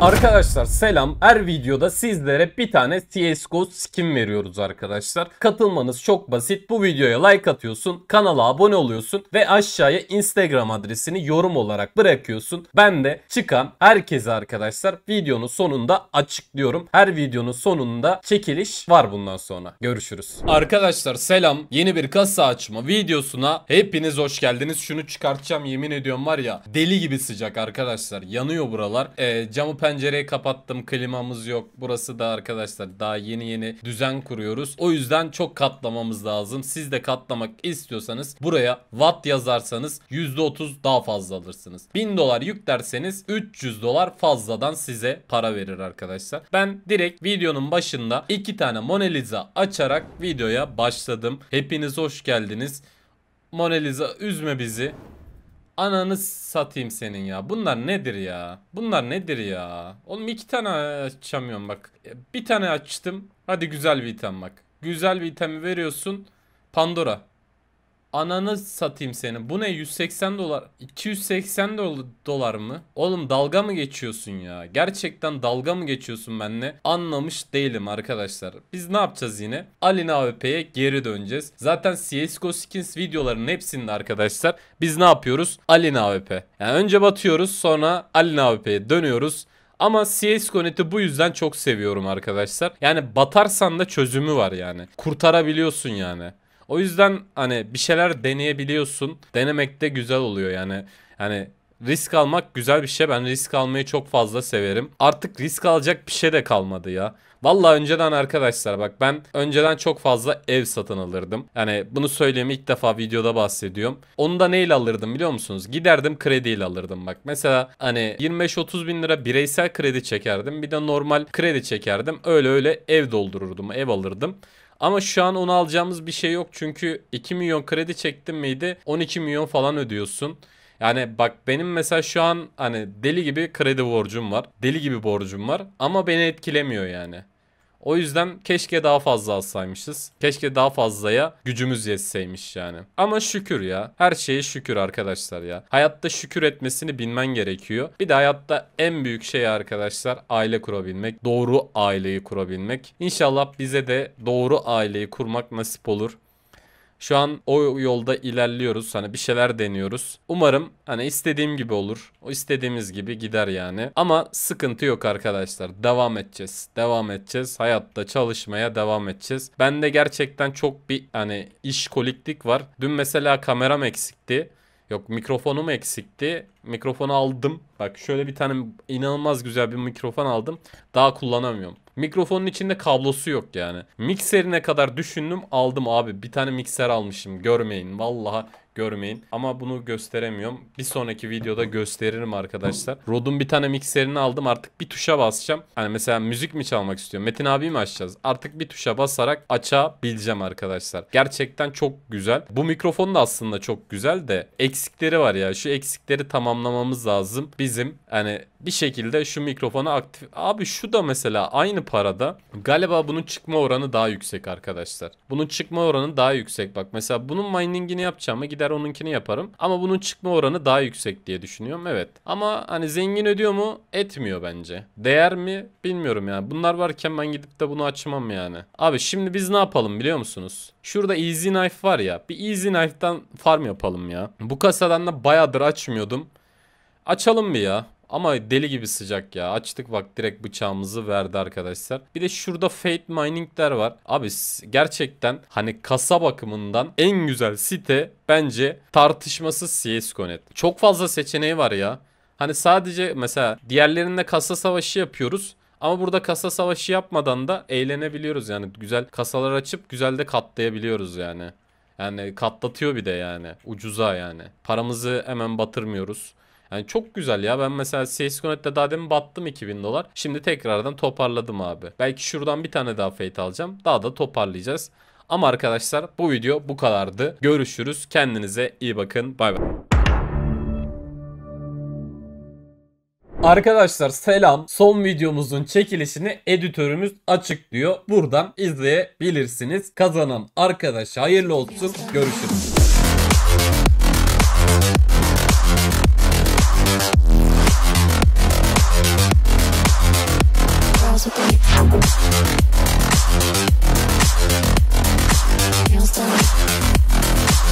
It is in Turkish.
Arkadaşlar selam. Her videoda sizlere bir tane CSGO skin veriyoruz arkadaşlar. Katılmanız çok basit. Bu videoya like atıyorsun, kanala abone oluyorsun ve aşağıya Instagram adresini yorum olarak bırakıyorsun. Ben de çıkan herkese arkadaşlar videonun sonunda açıklıyorum. Her videonun sonunda çekiliş var bundan sonra. Görüşürüz. Arkadaşlar selam. Yeni bir kasa açma videosuna hepiniz hoş geldiniz. Şunu çıkartacağım yemin ediyorum var ya deli gibi sıcak arkadaşlar. Yanıyor buralar. E, camı pencereyi kapattım. Klimamız yok. Burası da arkadaşlar daha yeni yeni düzen kuruyoruz. O yüzden çok katlamamız lazım. Siz de katlamak istiyorsanız buraya watt yazarsanız %30 daha fazla alırsınız. 1000 dolar yüklerseniz 300 dolar fazladan size para verir arkadaşlar. Ben direkt videonun başında iki tane Mona Lisa açarak videoya başladım. Hepiniz hoş geldiniz. Mona Lisa üzme bizi. Ananı satayım senin ya. Bunlar nedir ya? Bunlar nedir ya? Oğlum iki tane açamıyorum bak. E, bir tane açtım. Hadi güzel bir item bak. Güzel bir itemi veriyorsun. Pandora. Ananı satayım senin. Bu ne 180 dolar? 280 dolar mı? Oğlum dalga mı geçiyorsun ya? Gerçekten dalga mı geçiyorsun benimle? Anlamış değilim arkadaşlar. Biz ne yapacağız yine? Alina AWP'ye geri döneceğiz. Zaten CSGO Skins videolarının hepsinde arkadaşlar biz ne yapıyoruz? Alina AWP. Yani önce batıyoruz sonra Alina AWP'ye dönüyoruz. Ama CSGO neti bu yüzden çok seviyorum arkadaşlar. Yani batarsan da çözümü var yani. Kurtarabiliyorsun yani. O yüzden hani bir şeyler deneyebiliyorsun. Denemek de güzel oluyor yani. hani risk almak güzel bir şey. Ben risk almayı çok fazla severim. Artık risk alacak bir şey de kalmadı ya. Valla önceden arkadaşlar bak ben önceden çok fazla ev satın alırdım. Yani bunu söyleyeyim ilk defa videoda bahsediyorum. Onu da neyle alırdım biliyor musunuz? Giderdim krediyle alırdım bak. Mesela hani 25-30 bin lira bireysel kredi çekerdim. Bir de normal kredi çekerdim. Öyle öyle ev doldururdum, ev alırdım. Ama şu an onu alacağımız bir şey yok. Çünkü 2 milyon kredi çektin miydi 12 milyon falan ödüyorsun. Yani bak benim mesela şu an hani deli gibi kredi borcum var. Deli gibi borcum var ama beni etkilemiyor yani. O yüzden keşke daha fazla alsaymışız. Keşke daha fazlaya gücümüz yetseymiş yani. Ama şükür ya. Her şeye şükür arkadaşlar ya. Hayatta şükür etmesini bilmen gerekiyor. Bir de hayatta en büyük şey arkadaşlar aile kurabilmek. Doğru aileyi kurabilmek. İnşallah bize de doğru aileyi kurmak nasip olur. Şu an o yolda ilerliyoruz. Hani bir şeyler deniyoruz. Umarım hani istediğim gibi olur. O istediğimiz gibi gider yani. Ama sıkıntı yok arkadaşlar. Devam edeceğiz. Devam edeceğiz. Hayatta çalışmaya devam edeceğiz. Ben de gerçekten çok bir hani iş koliklik var. Dün mesela kameram eksikti. Yok mikrofonum eksikti. Mikrofonu aldım. Bak şöyle bir tane inanılmaz güzel bir mikrofon aldım. Daha kullanamıyorum. Mikrofonun içinde kablosu yok yani. Mikserine kadar düşündüm aldım abi. Bir tane mikser almışım görmeyin. Vallahi görmeyin. Ama bunu gösteremiyorum. Bir sonraki videoda gösteririm arkadaşlar. Rod'un bir tane mikserini aldım. Artık bir tuşa basacağım. Hani mesela müzik mi çalmak istiyorum? Metin abi mi açacağız? Artık bir tuşa basarak açabileceğim arkadaşlar. Gerçekten çok güzel. Bu mikrofon da aslında çok güzel de eksikleri var ya. Şu eksikleri tamamlamamız lazım. Bizim hani bir şekilde şu mikrofonu aktif... Abi şu da mesela aynı parada galiba bunun çıkma oranı daha yüksek arkadaşlar. Bunun çıkma oranı daha yüksek. Bak mesela bunun miningini yapacağıma gider gider onunkini yaparım. Ama bunun çıkma oranı daha yüksek diye düşünüyorum. Evet. Ama hani zengin ödüyor mu? Etmiyor bence. Değer mi? Bilmiyorum yani. Bunlar varken ben gidip de bunu açmam yani. Abi şimdi biz ne yapalım biliyor musunuz? Şurada Easy Knife var ya. Bir Easy Knife'dan farm yapalım ya. Bu kasadan da bayağıdır açmıyordum. Açalım bir ya. Ama deli gibi sıcak ya. Açtık bak direkt bıçağımızı verdi arkadaşlar. Bir de şurada Fate Mining'ler var. Abi gerçekten hani kasa bakımından en güzel site bence tartışmasız CSGO.net. Çok fazla seçeneği var ya. Hani sadece mesela diğerlerinde kasa savaşı yapıyoruz. Ama burada kasa savaşı yapmadan da eğlenebiliyoruz yani. Güzel kasalar açıp güzel de katlayabiliyoruz yani. Yani katlatıyor bir de yani. Ucuza yani. Paramızı hemen batırmıyoruz. Yani çok güzel ya. Ben mesela CSGO'da daha demin battım 2000 dolar. Şimdi tekrardan toparladım abi. Belki şuradan bir tane daha fate alacağım. Daha da toparlayacağız. Ama arkadaşlar bu video bu kadardı. Görüşürüz. Kendinize iyi bakın. Bay bay. Arkadaşlar selam. Son videomuzun çekilişini editörümüz açıklıyor. Buradan izleyebilirsiniz. Kazanan arkadaş hayırlı olsun. Görüşürüz.